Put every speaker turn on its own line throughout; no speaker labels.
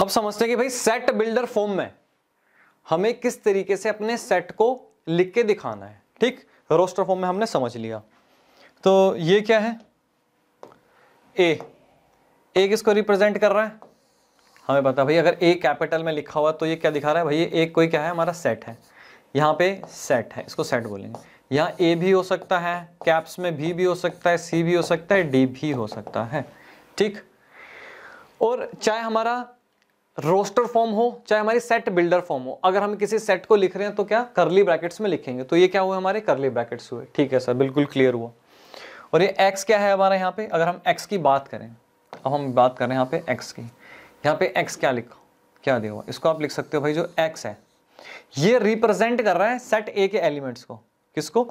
अब समझते हैं कि भाई सेट बिल्डर फॉर्म में हमें किस तरीके से अपने सेट को लिख के दिखाना है ठीक रोस्टर फॉर्म में हमने समझ लिया तो ये क्या है ए ए किसको रिप्रेजेंट कर रहा है हमें पता भाई अगर ए कैपिटल में लिखा हुआ तो ये क्या दिखा रहा है भाई ये ए कोई क्या है हमारा सेट है यहाँ पे सेट है इसको सेट बोलेंगे यहाँ ए भी हो सकता है कैप्स में भी भी हो सकता है सी भी हो सकता है डी भी हो सकता है ठीक और चाहे हमारा रोस्टर फॉर्म हो चाहे हमारी सेट बिल्डर फॉर्म हो अगर हम किसी सेट को लिख रहे हैं तो क्या करली ब्रैकेट्स में लिखेंगे तो ये क्या हुआ हमारे करली ब्रैकेट्स हुए ठीक है सर बिल्कुल क्लियर हुआ और ये एक्स क्या है हमारा यहाँ पे अगर हम एक्स की बात करें अब हम बात करें यहाँ पे एक्स की यहाँ पे एक्स क्या लिखा क्या दिया हुआ इसको आप लिख सकते हो भाई जो एक्स है ये रिप्रेजेंट कर रहा है सेट ए के एलिमेंट्स को किसको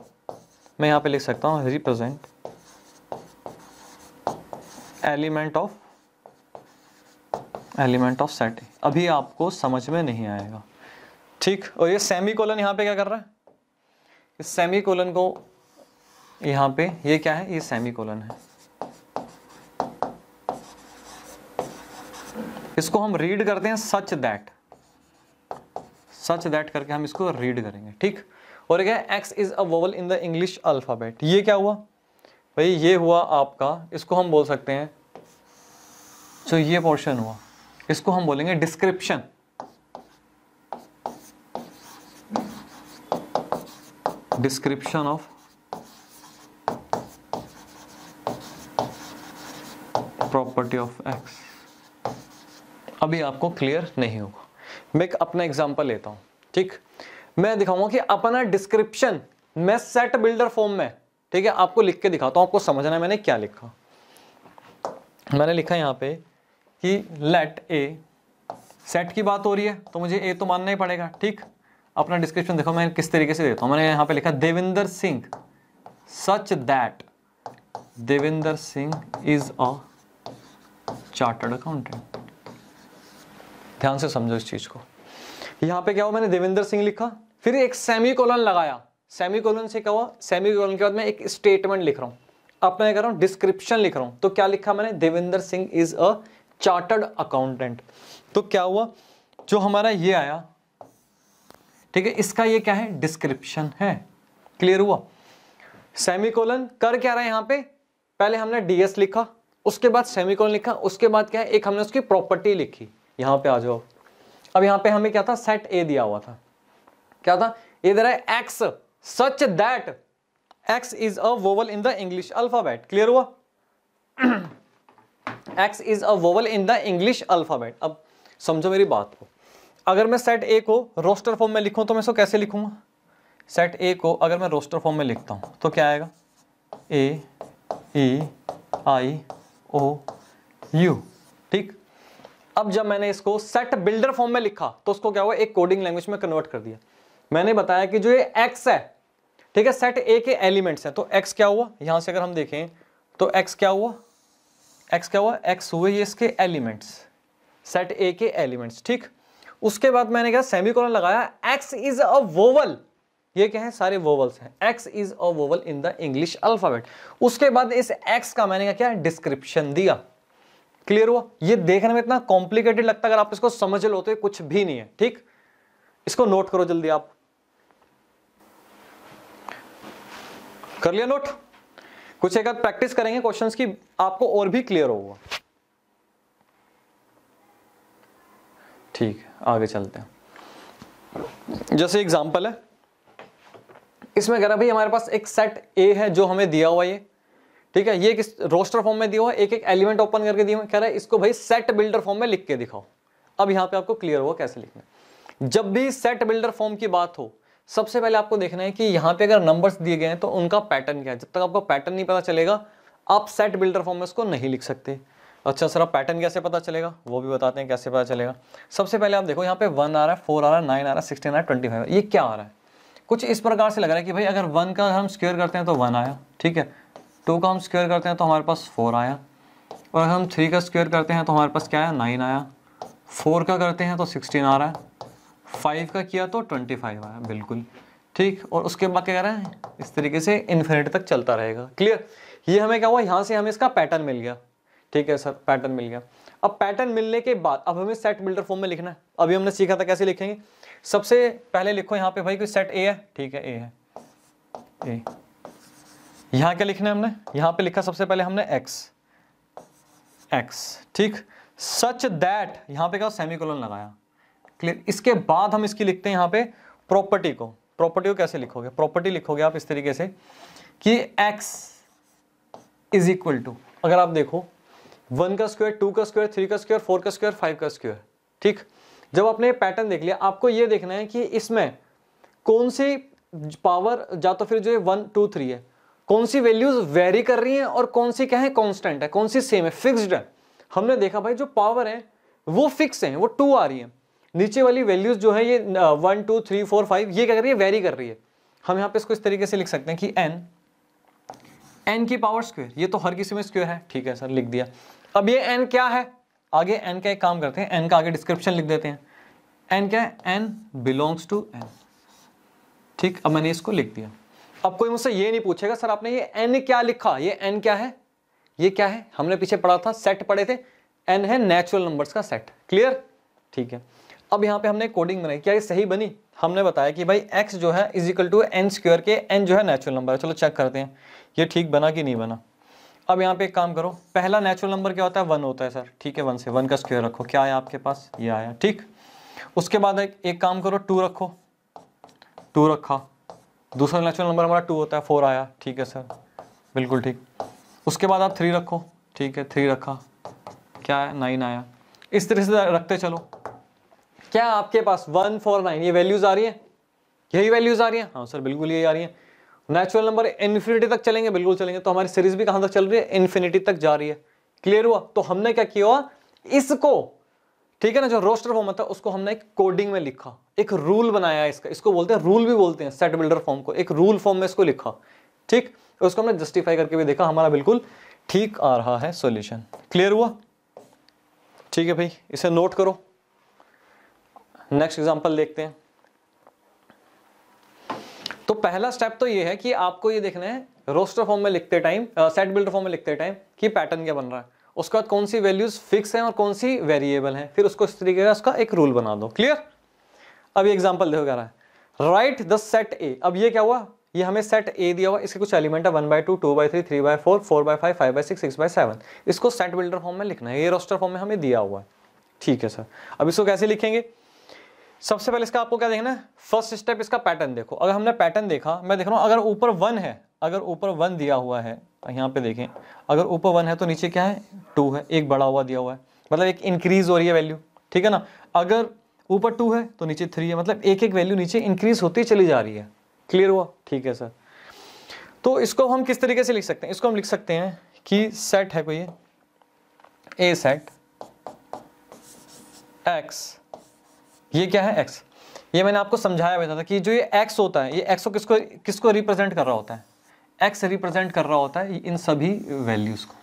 मैं यहाँ पे लिख सकता हूँ represent element of element of set अभी आपको समझ में नहीं आएगा ठीक और ये सेमी कोलन यहाँ पे क्या कर रहा है इस सेमी कोलन को यहाँ पे ये क्या है ये सेमी कोलन है इसको हम रीड करते हैं सच दैट सच दैट करके हम इसको रीड करेंगे ठीक और क्या x is a vowel in the English alphabet ये क्या हुआ भाई ये हुआ आपका इसको हम बोल सकते हैं सो ये पोर्शन हुआ इसको हम बोलेंगे description description of property of x अभी आपको क्लियर नहीं होगा मैं एक अपना एग्जांपल लेता हूं ठीक मैं दिखाऊंगा कि अपना डिस्क्रिप्शन मैं सेट बिल्डर फॉर्म में ठीक है आपको लिख के दिखाता हूं आपको समझना है मैंने क्या लिखा मैंने लिखा यहां पे कि लेट ए सेट की बात हो रही है तो मुझे ए तो मानना ही पड़ेगा ठीक अपना डिस्क्रिप्शन देखो मैं किस तरीके से देता हूँ मैंने यहाँ पे लिखा Devinder Singh such that Devinder Singh is a chartered accountant ध्यान से समझो इस चीज़ को यहाँ पे क्या हुआ मैंने देविंदर सिंह लिखा फिर एक सेमी कॉलन लगाया सेमी कॉलन से क्या हुआ सेमी कॉलन के बाद मैं एक स्टेटमेंट लिख रहा हूँ अब मैं कह रहा हूँ डिस्क्रिप्शन लिख रहा हूँ तो क्या लिखा मैंने Devinder Singh is a chartered accountant तो क्या हुआ जो हमारा ये आया ठीक है इसका ये क्या है डिस्क्रिप्शन है क्लियर हुआ सेमिकोलन कर क्या रहा है यहां पे पहले हमने डीएस लिखा उसके बाद सेमिकोलन लिखा उसके बाद क्या है एक हमने उसकी प्रॉपर्टी लिखी यहां पे आ जाओ अब यहां पे हमें क्या था सेट ए दिया हुआ था क्या था इधर है x such that x is a vowel in the English alphabet clear हुआ x is a vowel in the English alphabet अब समझो मेरी बात को अगर मैं सेट ए को रोस्टर फॉर्म में लिखूं तो मैं इसको कैसे लिखूंगा सेट ए को अगर मैं रोस्टर फॉर्म में लिखता हूं तो क्या आएगा ए ई आई ओ यू ठीक अब जब मैंने इसको सेट बिल्डर फॉर्म में लिखा तो उसको क्या हुआ एक कोडिंग लैंग्वेज में कन्वर्ट कर दिया मैंने बताया कि जो ये एक्स है ठीक है सेट ए के एलिमेंट्स हैं तो एक्स क्या हुआ यहां से अगर हम देखें तो एक्स क्या हुआ एक्स क्या हुआ एक्स हुए ये इसके एलिमेंट्स सेट ए के एलिमेंट्स ठीक उसके बाद मैंने क्या कॉलन लगाया एक्स इज अ वोवल ये क्या है सारे वोवल्स हैं x is a vowel in the English alphabet उसके बाद इस एक्स का मैंने क्या डिस्क्रिप्शन दिया क्लियर हुआ ये देखने में इतना कॉम्प्लिकेटेड लगता है अगर आप इसको समझ लो तो कुछ भी नहीं है ठीक इसको नोट करो जल्दी आप कर लिया नोट कुछ एक प्रैक्टिस करेंगे क्वेश्चंस की आपको और भी क्लियर होगा ठीक आगे चलते हैं जैसे एग्जांपल है इसमें कह रहा भाई हमारे पास एक सेट ए है जो हमें दिया हुआ ये ठीक है ये किस रोस्टर फॉर्म में दिया हुआ एक एक एलिमेंट ओपन करके दिया हुआ कह रहा है इसको भाई सेट बिल्डर फॉर्म में लिख के दिखाओ अब यहां पे आपको क्लियर होगा कैसे लिखना जब भी सेट बिल्डर फॉर्म की बात हो सबसे पहले आपको देखना है कि यहाँ पे अगर नंबर्स दिए गए हैं तो उनका पैटर्न क्या है जब तक आपको पैटर्न नहीं पता चलेगा आप सेट बिल्डर फॉर्म में उसको नहीं लिख सकते अच्छा सर आप पैटर्न कैसे पता चलेगा वो भी बताते हैं कैसे पता चलेगा सबसे पहले आप देखो यहाँ पे वन आ रहा है फोर आ रहा है नाइन आ रहा है सिक्सटीन आ रहा है ट्वेंटी फाइव ये क्या आ रहा है कुछ इस प्रकार से लग रहा है कि भाई अगर वन का हम स्क्योर करते हैं तो वन आया ठीक है टू का हम स्क्योर करते हैं तो हमारे पास फोर आया और अगर हम थ्री का स्क्योर करते हैं तो हमारे पास क्या आया नाइन आया फोर का करते हैं तो सिक्सटीन आ रहा है फाइव का किया तो ट्वेंटी फाइव आया बिल्कुल ठीक और उसके बाद क्या कह रहे हैं इस तरीके से इन्फिनिट तक चलता रहेगा क्लियर ये हमें क्या हुआ यहाँ से हमें इसका पैटर्न मिल गया ठीक है सर पैटर्न मिल गया अब पैटर्न मिलने के बाद अब हमें सेट बिल्डर फॉर्म में लिखना है अभी हमने सीखा था कैसे लिखेंगे सबसे पहले लिखो यहाँ पे भाई कोई सेट ए है ठीक है ए है ए यहाँ क्या लिखना है हमने यहाँ पे लिखा सबसे पहले हमने एक्स एक्स ठीक सच दैट यहाँ पे क्या सेमी लगाया क्लियर इसके बाद हम इसकी लिखते हैं यहां पे प्रॉपर्टी को प्रॉपर्टी को कैसे लिखोगे प्रॉपर्टी लिखोगे आप इस तरीके से कि x इज इक्वल टू अगर आप देखो वन का स्क्वायर टू का स्क्वायर थ्री का स्क्वायर फोर का स्क्वायर फाइव का स्क्वायर ठीक जब आपने पैटर्न देख लिया आपको यह देखना है कि इसमें कौन सी पावर या तो फिर जो है वन टू थ्री है कौन सी वैल्यूज वेरी कर रही हैं और कौन सी क्या है कॉन्स्टेंट है कौन सी सेम है फिक्स्ड है हमने देखा भाई जो पावर है वो फिक्स है वो टू आ रही है नीचे वाली वैल्यूज जो है ये one two three four five ये क्या कर रही है वेरी कर रही है हम यहाँ पे इसको इस तरीके से लिख सकते हैं कि एन एन की पावर स्क्वेयर ये तो हर किसी में स्क्वेयर है ठीक है सर लिख दिया अब ये एन क्या है आगे एन का एक काम करते हैं एन का आगे डिस्क्रिप्शन लिख देते हैं एन क्या है एन बिलोंग्स टू एन ठीक अब मैंने इसको लिख दिया अब कोई मुझसे ये नहीं पूछेगा सर आपने ये एन क्या लिखा ये एन क्या है ये क्या है हमने पीछे पढ़ा था सेट पढ़े थे एन है नेचुरल नंबर्स का सेट क्लियर ठीक है अब यहाँ पे हमने कोडिंग बनाई क्या ये सही बनी हमने बताया कि भाई x जो है is equal to n square के n जो है नेचुरल नंबर है चलो चेक करते हैं ये ठीक बना कि नहीं बना अब यहाँ पे एक काम करो पहला नेचुरल नंबर क्या होता है वन होता है सर ठीक है वन से वन का स्क्वेयर रखो क्या आया आपके पास ये आया ठीक उसके बाद एक, एक काम करो टू रखो टू रखा दूसरा नेचुरल नंबर हमारा टू होता है फोर आया ठीक है सर बिल्कुल ठीक उसके बाद आप थ्री रखो ठीक है थ्री रखा क्या है नाइन आया इस तरह से रखते चलो क्या आपके पास वन फोर नाइन ये वैल्यूज आ रही है यही वैल्यूज आ रही है हाँ सर बिल्कुल यही आ रही है नेचुरल नंबर इन्फिनिटी तक चलेंगे बिल्कुल चलेंगे तो हमारी सीरीज भी कहाँ तक चल रही है इन्फिनिटी तक जा रही है क्लियर हुआ तो हमने क्या किया इसको ठीक है ना जो रोस्टर फॉर्म था उसको हमने एक कोडिंग में लिखा एक रूल बनाया इसका इसको बोलते हैं रूल भी बोलते हैं सेट बिल्डर फॉर्म को एक रूल फॉर्म में इसको लिखा ठीक उसको हमने जस्टिफाई करके भी देखा हमारा बिल्कुल ठीक आ रहा है सोल्यूशन क्लियर हुआ ठीक है भाई इसे नोट करो नेक्स्ट एग्जाम्पल देखते हैं तो पहला स्टेप तो ये है कि आपको ये देखना है रोस्टर फॉर्म में लिखते टाइम सेट बिल्डर फॉर्म में लिखते टाइम कि पैटर्न क्या बन रहा है उसके बाद कौन सी वैल्यूज फिक्स हैं और कौन सी वेरिएबल हैं फिर उसको इस तरीके का उसका एक रूल बना दो क्लियर अब ये एग्जाम्पल देखो कह रहा है राइट द सेट ए अब ये क्या हुआ ये हमें सेट ए दिया हुआ इसके कुछ एलिमेंट है one by two two by three three by four four by five five by six six by seven इसको सेट बिल्डर फॉर्म में लिखना है ये रोस्टर फॉर्म में हमें दिया हुआ है ठीक है सर अब इसको कैसे लिखेंगे सबसे पहले इसका आपको क्या देखना है फर्स्ट स्टेप इसका पैटर्न देखो अगर हमने पैटर्न देखा मैं देख रहा हूँ अगर ऊपर वन है अगर ऊपर वन दिया हुआ है तो यहाँ पे देखें अगर ऊपर वन है तो नीचे क्या है टू है एक बड़ा हुआ दिया हुआ है मतलब एक इंक्रीज हो रही है वैल्यू ठीक है ना अगर ऊपर टू है तो नीचे थ्री है मतलब एक एक वैल्यू नीचे इंक्रीज होती चली जा रही है क्लियर हुआ ठीक है सर तो इसको हम किस तरीके से लिख सकते हैं इसको हम लिख सकते हैं कि सेट है कोई ए सेट एक्स ये क्या है एक्स ये मैंने आपको समझाया हुआ था कि जो ये एक्स होता है ये एक्स को किसको किसको रिप्रेजेंट कर रहा होता है एक्स रिप्रेजेंट कर रहा होता है इन सभी वैल्यूज़ को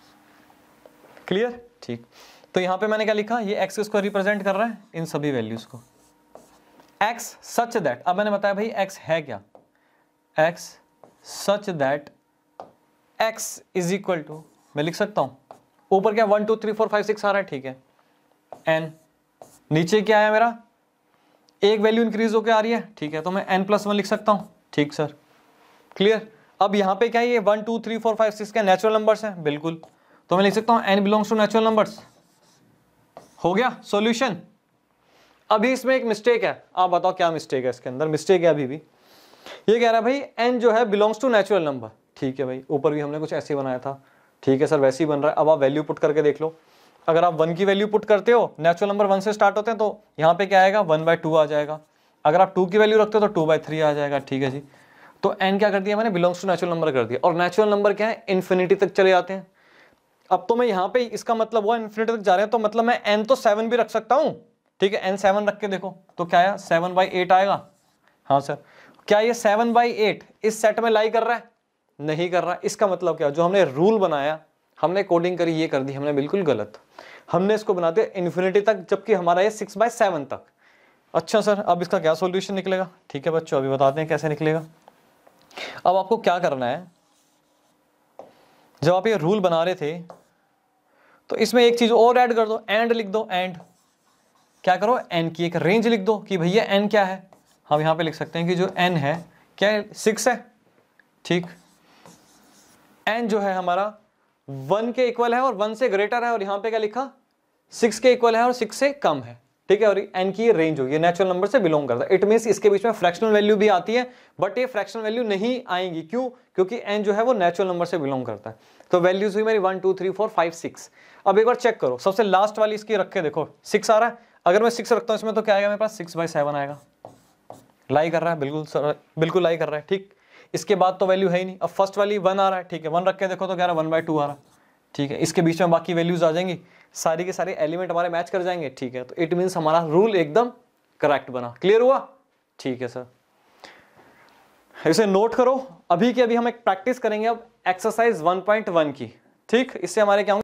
क्लियर ठीक तो यहां पे मैंने क्या लिखा ये एक्स किसको रिप्रेजेंट कर रहा है इन सभी वैल्यूज़ को एक्स सच दैट अब मैंने बताया भाई एक्स है क्या x such that x is equal to मैं लिख सकता हूं ऊपर क्या one two three four five six आ रहा है ठीक है एन नीचे क्या आया मेरा एक वैल्यू इंक्रीज होकर आ रही है ठीक है तो मैं एन प्लस वन लिख सकता हूँ ठीक सर क्लियर अब यहाँ पे क्या है ये one two three four five six के नेचुरल नंबर्स हैं बिल्कुल तो मैं लिख सकता हूँ n belongs to natural numbers हो गया सॉल्यूशन अभी इसमें एक मिस्टेक है आप बताओ क्या मिस्टेक है इसके अंदर मिस्टेक है अभी भी ये कह रहा है भाई एन जो है बिलोंग्स टू नेचुरल नंबर ठीक है भाई ऊपर भी हमने कुछ ऐसे ही बनाया था ठीक है सर वैसे ही बन रहा है अब आप वैल्यू पुट करके देख लो अगर आप वन की वैल्यू पुट करते हो नेचुरल नंबर वन से स्टार्ट होते हैं तो यहाँ पे क्या आएगा वन बाय टू आ जाएगा अगर आप टू की वैल्यू रखते हो तो टू बाय थ्री आ जाएगा ठीक है जी तो एन क्या कर दिया मैंने बिलोंग्स टू नेचुरल नंबर कर दिया और नेचुरल नंबर क्या है इन्फिनिटी तक चले जाते हैं अब तो मैं यहाँ पे इसका मतलब हुआ इन्फिनिटी तक जा रहे हैं तो मतलब मैं एन तो सेवन भी रख सकता हूँ ठीक है एन सेवन रख के देखो तो क्या आया सेवन बाई एट आएगा हाँ सर क्या ये सेवन बाई एट इस सेट में लाई कर रहा है नहीं कर रहा इसका मतलब क्या जो हमने रूल बनाया हमने कोडिंग करी ये कर दी हमने बिल्कुल गलत हमने इसको बना दिया इन्फिनिटी तक जबकि हमारा ये सिक्स बाय सेवन तक अच्छा सर अब इसका क्या सोल्यूशन निकलेगा ठीक है बच्चों अभी बताते हैं कैसे निकलेगा अब आपको क्या करना है जब आप ये रूल बना रहे थे तो इसमें एक चीज़ और ऐड कर दो एंड लिख दो एंड क्या करो एन की एक रेंज लिख दो कि भैया एन क्या है हम यहां पे लिख सकते हैं कि जो एन है क्या सिक्स है ठीक एन जो है हमारा वन के इक्वल है और वन से ग्रेटर है और यहां पे क्या लिखा सिक्स के इक्वल है और सिक्स से कम है ठीक है और एन की ये रेंज होगी नेचुरल नंबर से बिलोंग करता है इट मीन इसके बीच में फ्रैक्शनल वैल्यू भी आती है बट ये फ्रैक्शनल वैल्यू नहीं आएंगी क्यों क्योंकि एन जो है वो नेचुरल नंबर से बिलोंग करता है तो वैल्यूज हुई मेरी one two three four five six अब एक बार चेक करो सबसे लास्ट वाली इसकी रखे देखो सिक्स आ रहा है अगर मैं सिक्स रखता हूँ इसमें तो क्या आएगा मेरे पास सिक्स बाई सेवन आएगा लाई कर रहा है बिल्कुल सर बिल्कुल लाई कर रहा है ठीक इसके बाद तो वैल्यू है ही नहीं अब फर्स्ट वाली वन आ रहा है ठीक है वन रख के देखो तो कह रहा है वन बाई टू आ रहा है ठीक है इसके बीच में बाकी वैल्यूज आ जाएंगी सारी के सारे एलिमेंट हमारे मैच कर जाएंगे ठीक है तो इट मीन्स हमारा रूल एकदम करेक्ट बना क्लियर हुआ ठीक है सर इसे नोट करो अभी के अभी हम एक प्रैक्टिस करेंगे अब एक्सरसाइज वन की ठीक इससे हमारे क्या होंगे